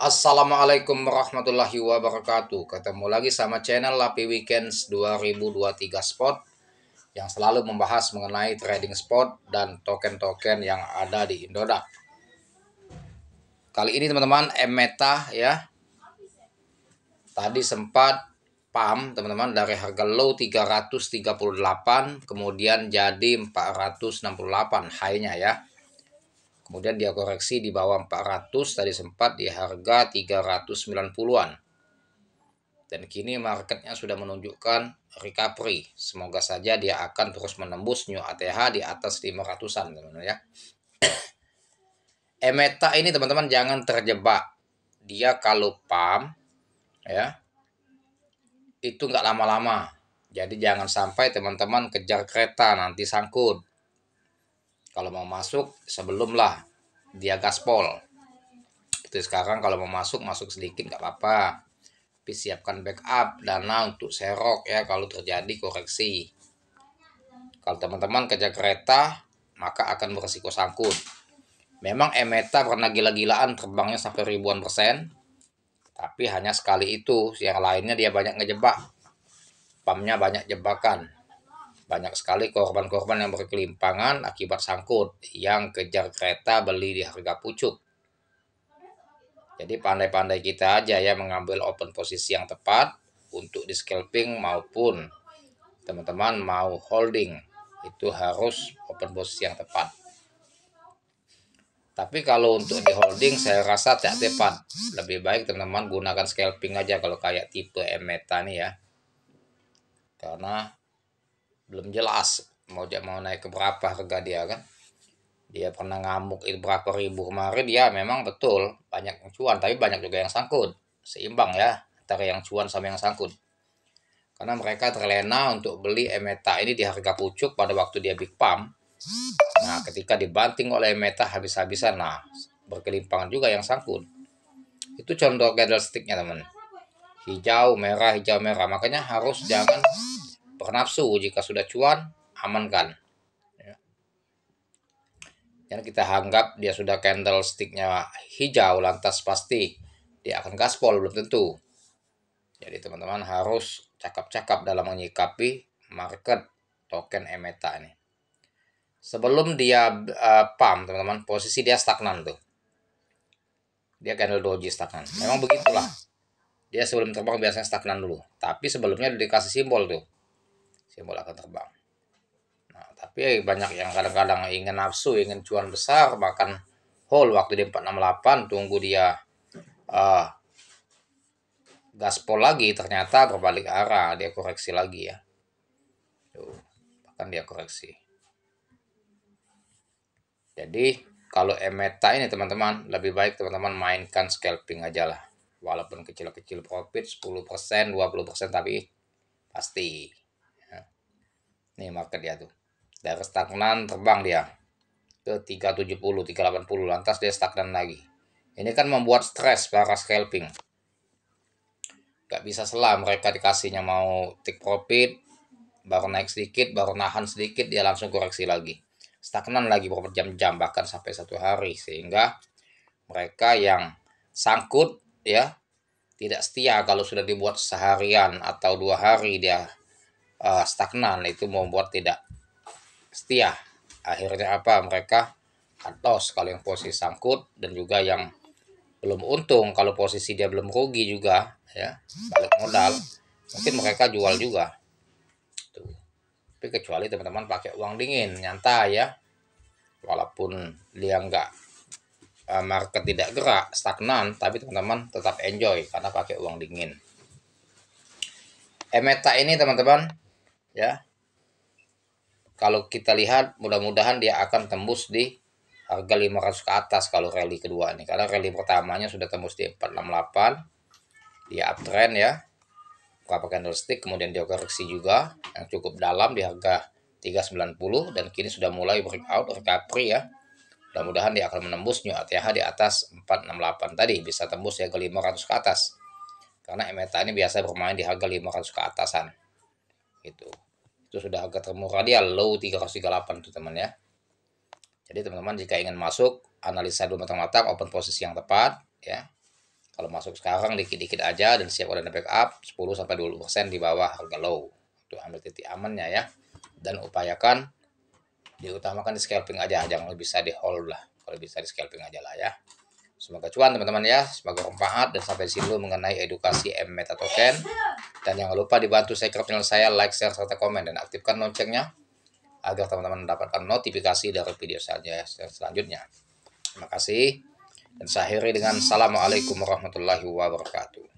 Assalamualaikum warahmatullahi wabarakatuh Ketemu lagi sama channel Lapi Weekends 2023 Spot Yang selalu membahas mengenai trading spot dan token-token yang ada di Indodax Kali ini teman-teman M-Meta ya Tadi sempat pam teman-teman dari harga low 338 kemudian jadi 468 high-nya ya Kemudian dia koreksi di bawah 400 tadi sempat di harga 390-an. Dan kini marketnya sudah menunjukkan recovery. Semoga saja dia akan terus menembus new ATH di atas 500-an teman-teman ya. Emeta eh, ini teman-teman jangan terjebak. Dia kalau pam ya itu nggak lama-lama. Jadi jangan sampai teman-teman kejar kereta nanti sangkut kalau mau masuk sebelumlah dia gaspol itu sekarang kalau mau masuk masuk sedikit nggak apa-apa tapi siapkan backup dana untuk serok ya kalau terjadi koreksi kalau teman-teman kerja kereta maka akan beresiko sangkut memang emeta pernah gila-gilaan terbangnya sampai ribuan persen tapi hanya sekali itu yang lainnya dia banyak ngejebak pamnya banyak jebakan banyak sekali korban-korban yang berkelimpangan akibat sangkut yang kejar kereta beli di harga pucuk. Jadi pandai-pandai kita aja ya mengambil open posisi yang tepat untuk di scalping maupun teman-teman mau holding itu harus open posisi yang tepat. Tapi kalau untuk di holding saya rasa tidak tepat. Lebih baik teman-teman gunakan scalping aja kalau kayak tipe emeta nih ya. Karena belum jelas mau mau naik ke berapa harga dia kan dia pernah ngamuk itu berapa ribu kemarin dia ya memang betul banyak yang cuan tapi banyak juga yang sangkut seimbang ya antara yang cuan sama yang sangkut karena mereka terlena untuk beli emeta ini di harga pucuk pada waktu dia big pump nah ketika dibanting oleh emeta habis-habisan nah berkelimpangan juga yang sangkut itu contoh candlesticknya teman hijau merah hijau merah makanya harus jangan Buang nafsu jika sudah cuan, amankan. Ya. Yang kita anggap dia sudah candlesticknya hijau lantas pasti dia akan gaspol belum tentu. Jadi teman-teman harus cakap-cakap dalam menyikapi market token emeta ini. Sebelum dia uh, eh, pump teman-teman posisi dia stagnan tuh. Dia candle doji stagnan. Memang begitulah. Dia sebelum terbang biasanya stagnan dulu. Tapi sebelumnya dikasih simbol tuh simbol akan terbang. Nah, tapi banyak yang kadang-kadang ingin nafsu, ingin cuan besar, bahkan hold waktu di 468 tunggu dia uh, gaspol lagi ternyata berbalik arah, dia koreksi lagi ya. Tuh, bahkan dia koreksi. Jadi kalau emeta ini teman-teman, lebih baik teman-teman mainkan scalping aja lah. Walaupun kecil-kecil profit 10%, 20% tapi pasti ini market dia tuh dari stagnan terbang dia ke 370 380 lantas dia stagnan lagi ini kan membuat stres para scalping gak bisa selam mereka dikasihnya mau take profit baru naik sedikit baru nahan sedikit dia langsung koreksi lagi stagnan lagi beberapa jam-jam bahkan sampai satu hari sehingga mereka yang sangkut ya tidak setia kalau sudah dibuat seharian atau dua hari dia uh, stagnan itu membuat tidak setia akhirnya apa mereka atos kalau yang posisi sangkut dan juga yang belum untung kalau posisi dia belum rugi juga ya balik modal mungkin mereka jual juga tuh tapi kecuali teman-teman pakai uang dingin nyantai ya walaupun dia nggak eh, market tidak gerak stagnan tapi teman-teman tetap enjoy karena pakai uang dingin emeta eh, ini teman-teman ya kalau kita lihat mudah-mudahan dia akan tembus di harga 500 ke atas kalau rally kedua ini karena rally pertamanya sudah tembus di 468 dia uptrend ya berapa candlestick kemudian dia koreksi juga yang cukup dalam di harga 390 dan kini sudah mulai breakout recovery ya mudah-mudahan dia akan menembus new ATH di atas 468 tadi bisa tembus ya ke 500 ke atas karena emeta ini biasa bermain di harga 500 ke atasan gitu itu sudah agak ketemu dia low 338 tuh teman ya jadi teman-teman jika ingin masuk analisa dulu matang-matang open posisi yang tepat ya kalau masuk sekarang dikit-dikit aja dan siap ada backup 10 sampai 20% di bawah harga low itu ambil titik amannya ya dan upayakan diutamakan di scalping aja jangan bisa di hold lah kalau bisa di scalping aja lah ya Semoga cuan teman-teman ya, semoga bermanfaat dan sampai sini dulu mengenai edukasi M Meta Token. Dan jangan lupa dibantu saya ke channel saya, like, share, serta komen dan aktifkan loncengnya agar teman-teman mendapatkan notifikasi dari video saya selanjutnya. Terima kasih dan saya akhiri dengan Assalamualaikum warahmatullahi wabarakatuh.